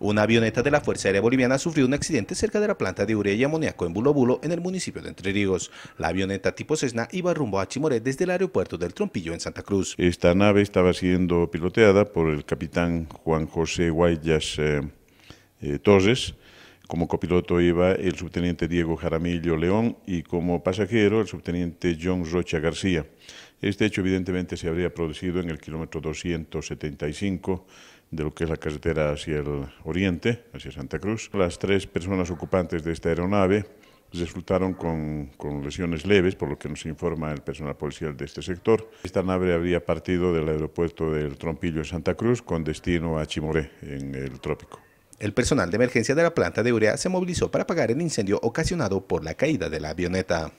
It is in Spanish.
Una avioneta de la Fuerza Aérea Boliviana sufrió un accidente cerca de la planta de urea y amoníaco en Bulobulo, en el municipio de Entre Ríos. La avioneta tipo Cessna iba rumbo a Chimoré desde el aeropuerto del Trompillo en Santa Cruz. Esta nave estaba siendo piloteada por el capitán Juan José Guayas eh, eh, Torres. Como copiloto iba el subteniente Diego Jaramillo León y como pasajero el subteniente John Rocha García. Este hecho evidentemente se habría producido en el kilómetro 275 de lo que es la carretera hacia el oriente, hacia Santa Cruz. Las tres personas ocupantes de esta aeronave resultaron con, lesiones leves, por lo que nos informa el personal policial de este sector. Esta nave habría partido del aeropuerto del Trompillo en Santa Cruz con destino a Chimoré, en el trópico. El personal de emergencia de la planta de urea se movilizó para apagar el incendio ocasionado por la caída de la avioneta.